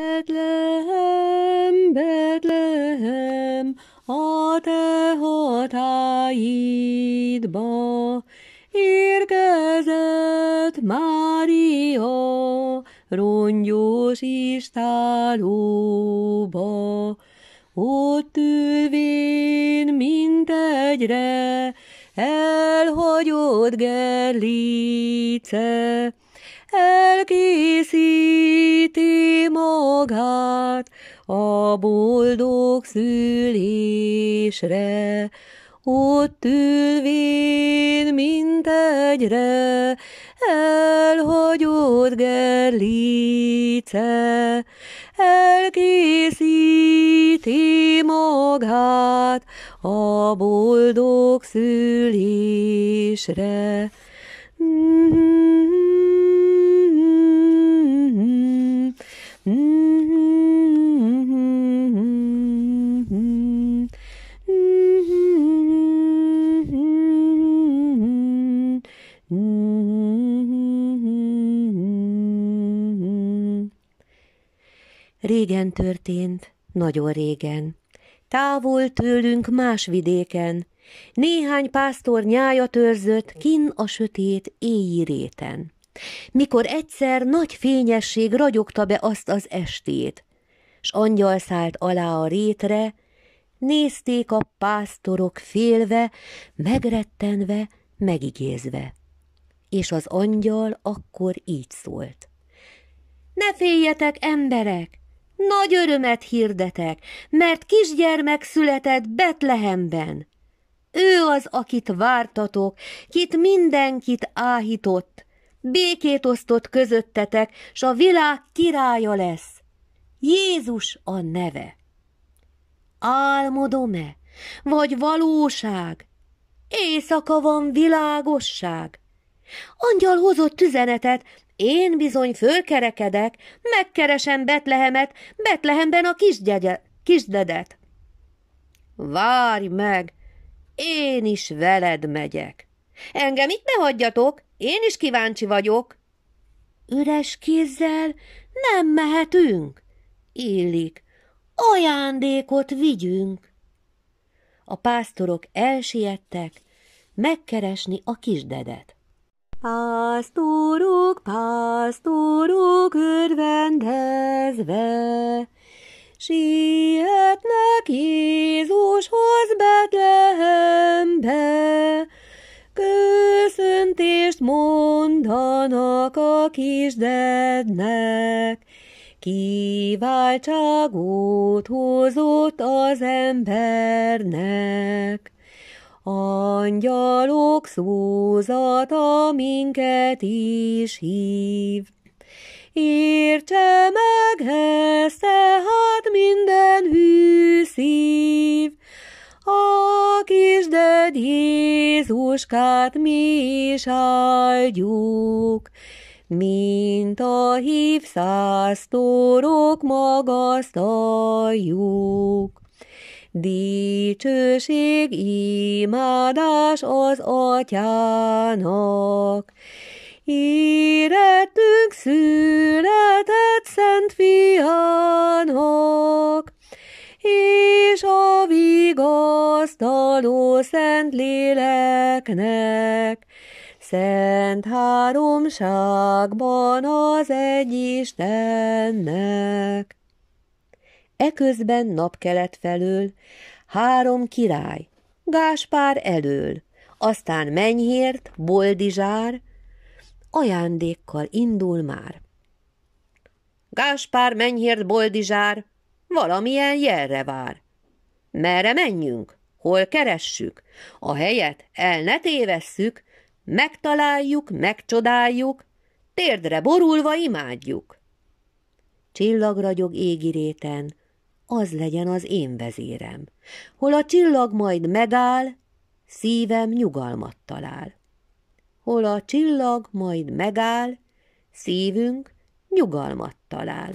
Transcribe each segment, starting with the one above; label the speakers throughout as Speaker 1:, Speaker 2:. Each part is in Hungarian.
Speaker 1: Betlehem, Betlehem, a te hatáidba érkezett Mária, rongyos istálóba. Ott ülvén egyre elhagyott Gerlice, elkészíti magát a boldog szülésre, ott ülvén egyre elhagyott gerlice, elkészíti magát a boldog szülésre. Mm-hmm. Régen történt, nagyon régen. Távol tőlünk más vidéken, néhány pásztor nyája törzött kin a sötét éjjé réten. Mikor egyszer nagy fényesség ragyogta be azt az estét, s angyal szállt alá a rétre, nézték a pásztorok félve, megrettenve, megigézve. És az angyal akkor így szólt. Ne féljetek, emberek! Nagy örömet hirdetek, mert kisgyermek született Betlehemben. Ő az, akit vártatok, kit mindenkit áhított, békét osztott közöttetek, s a világ királya lesz. Jézus a neve. Álmodom-e, vagy valóság? Éjszaka van világosság. Angyal hozott üzenetet, én bizony fölkerekedek, megkeresem Betlehemet, Betlehemben a kisdedet. Várj meg, én is veled megyek. Engem itt ne hagyjatok, én is kíváncsi vagyok. Üres kézzel nem mehetünk, illik. Ajándékot vigyünk. A pásztorok elsiettek megkeresni a kisdedet. Pásztorok, pásztorok örvendezve, sietnek Jézushoz Betlehembe, köszöntést mondanak a kisdednek, kiváltságot hozott az embernek. Angyalok szózata minket is hív. Értse meg ezt tehát minden hű szív, a kisded Jézuskát mi is áldjuk, mint a hív száz magasztaljuk. Dicsőség, imádás az atyának. Érettünk született szent fiának, és a vigasztaló szent léleknek, Szent háromságban az egy Istennek. Eközben napkelet felől három király, Gáspár elől, aztán Menyhért, Boldizsár, ajándékkal indul már. Gáspár, Menyhért, Boldizsár, valamilyen jelre vár. Merre menjünk? Hol keressük? A helyet el ne tévesszük, megtaláljuk, megcsodáljuk, térdre borulva imádjuk. Csillagragyog égiréten, az legyen az én vezérem. Hol a csillag majd megáll, szívem nyugalmat talál. Hol a csillag majd megáll, szívünk nyugalmat talál.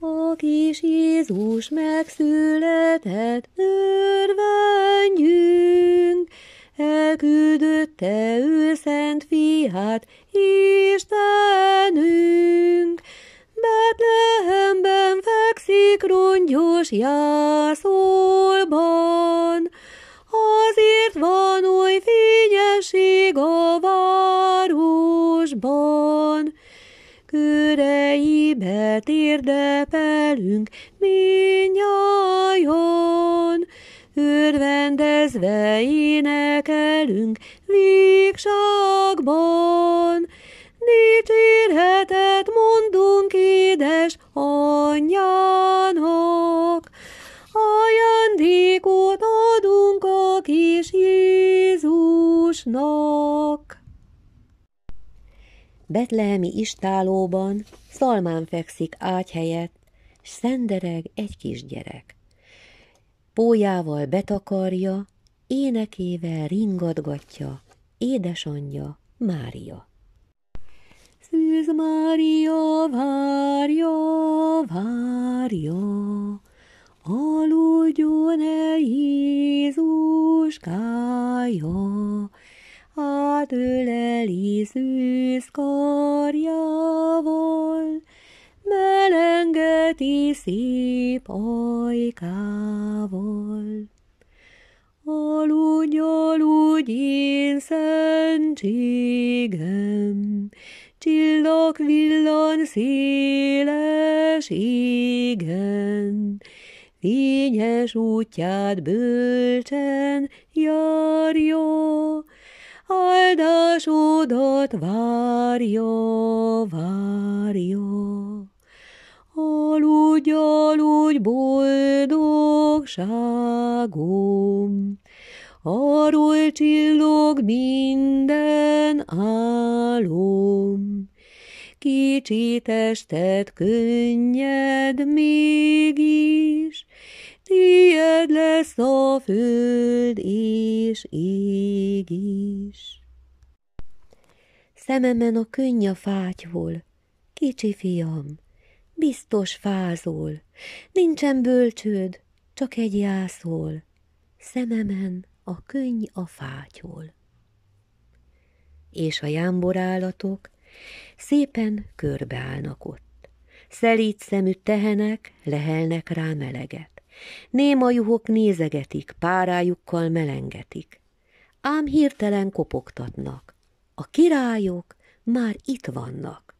Speaker 1: A kis Jézus megszületett, örvendjünk, elküldötte ő szent fiát, Istenünk, Betlen fekszik rongyos jászolban, azért van oly fényesség a városban. Köreibe térdepelünk minnyájon, örvendezve énekelünk végságban. Dicsérhetet mondunk, édes anyjának. Ajándékot adunk a kis Jézusnak. Betlehemi istálóban szalmán fekszik ágy helyett, s szendereg egy kisgyerek. Pójával betakarja, énekével ringatgatja édesanyja Mária. Szűz Mária, várja, várja, aludjon el Jézuskája, átöleli szűz karjával, melengeti szép ajkával. Aludj, aludj, én szentségem, csillag villan széles égen, fényes útját bölcsen járja, áldásodat várja, várja. Aludj, aludj, boldogságom, arról csillog minden álom. Kicsi tested könnyed mégis, tied lesz a föld és ég is. Szememen a könny a fátyhol, kicsi fiam, biztos fázol, nincsen bölcsőd, csak egy jászol. Szememen a könny a fátyol. És a jámborállatok szépen körbeállnak ott. Szelíd szemű tehenek lehelnek rá meleget. Néma juhok nézegetik, párájukkal melengetik. Ám hirtelen kopogtatnak. A királyok már itt vannak.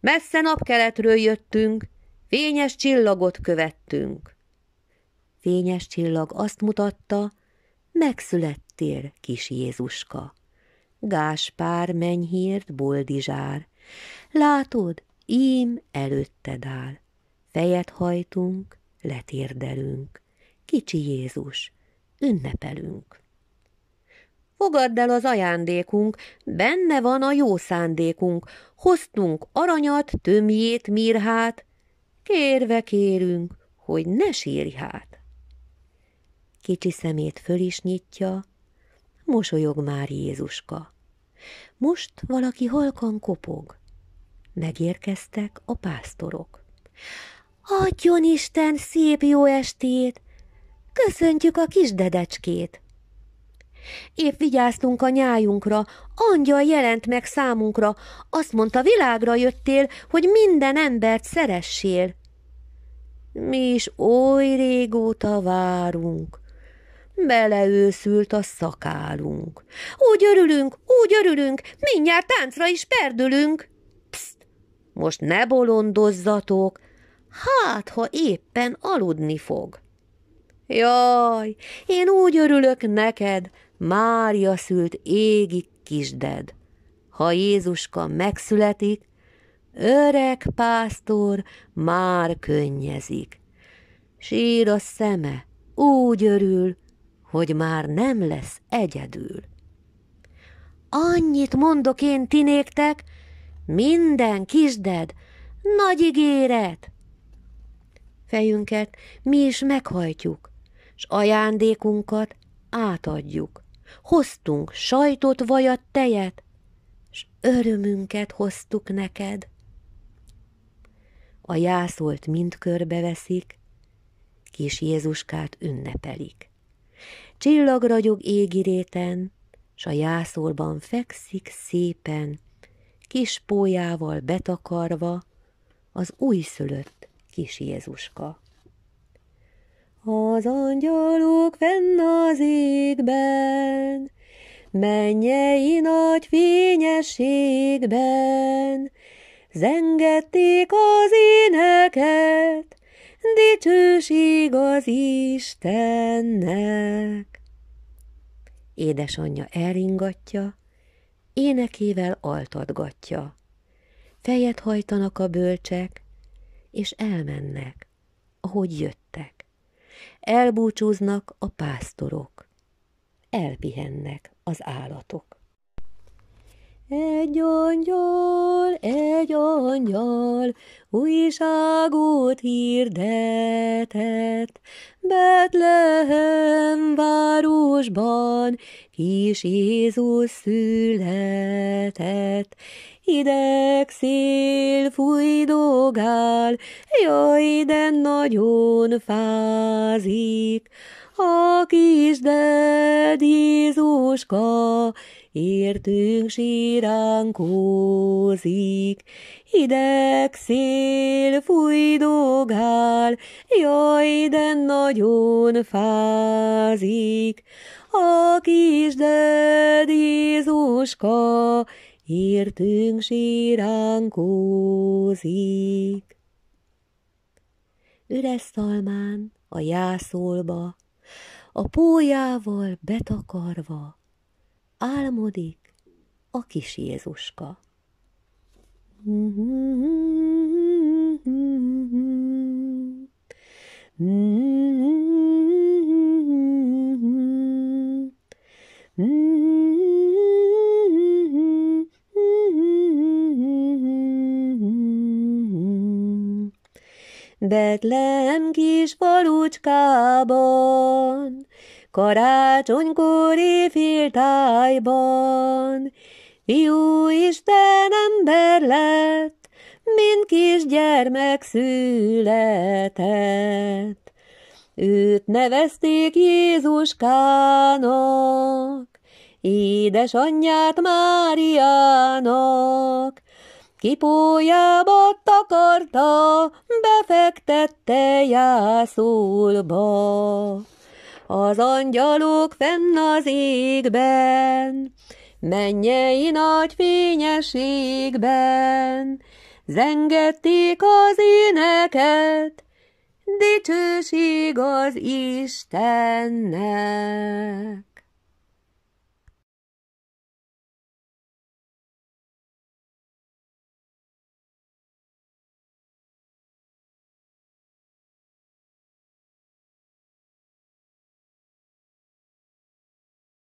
Speaker 1: Messze napkeletről jöttünk, fényes csillagot követtünk fényes csillag azt mutatta, megszülettél, kis Jézuska. Gáspár menyhírt boldizsár, látod, ím előtted áll. Fejet hajtunk, letérdelünk, kicsi Jézus, ünnepelünk. Fogadd el az ajándékunk, benne van a jó szándékunk, hoztunk aranyat, tömjét, mirhát, kérve kérünk, hogy ne sírj hát kicsi szemét föl is nyitja, mosolyog már Jézuska. Most valaki halkan kopog. Megérkeztek a pásztorok. Adjon Isten szép jó estét! Köszöntjük a kis dedecskét! Épp vigyáztunk a nyájunkra, angyal jelent meg számunkra, azt mondta, világra jöttél, hogy minden embert szeressél. Mi is oly régóta várunk, Beleőszült a szakálunk. Úgy örülünk, úgy örülünk, mindjárt táncra is perdülünk. Pszt, most ne bolondozzatok, hát ha éppen aludni fog. Jaj, én úgy örülök neked, Mária szült égi kisded. Ha Jézuska megszületik, öreg pásztor már könnyezik. Sír a szeme, úgy örül, hogy már nem lesz egyedül. Annyit mondok én tinéktek, minden kisded, nagy ígéret! Fejünket mi is meghajtjuk, s ajándékunkat átadjuk. Hoztunk sajtot, vajat, tejet, s örömünket hoztuk neked. A jászolt mind körbeveszik, kis Jézuskát ünnepelik. Csillag ragyog égi réten, s a jászolban fekszik szépen, kis pójával betakarva az újszülött kis Jézuska. Az angyalok fenn az égben, mennyei nagy fényességben, zengették az éneket, Dicsőség az Istennek! Édesanyja elringatja, énekével altatgatja. Fejet hajtanak a bölcsek, és elmennek, ahogy jöttek. Elbúcsúznak a pásztorok, elpihennek az állatok. Egy angyal, egy angyal újságot hirdetett, Betlehem városban kis Jézus született. Hideg szél fújdogál, jaj, de nagyon fázik, a kisded Jézuska értünk síránkózik. hideg szél fújdogál, jaj, de nagyon fázik. A kisded Jézuska, értünk síránkózik. Üres szalmán a jászolba, a pójával betakarva, álmodik a kis Jézuska. Betlehem kis falucskában karácsonykori filtájban. Jó Isten ember lett, mint kisgyermek született. Őt nevezték Jézuskának, édesanyját Máriának, kipójába takarta, befektette jászolba az angyalok fenn az égben, mennyei nagy fényeségben, zengették az éneket, dicsőség az Istennek.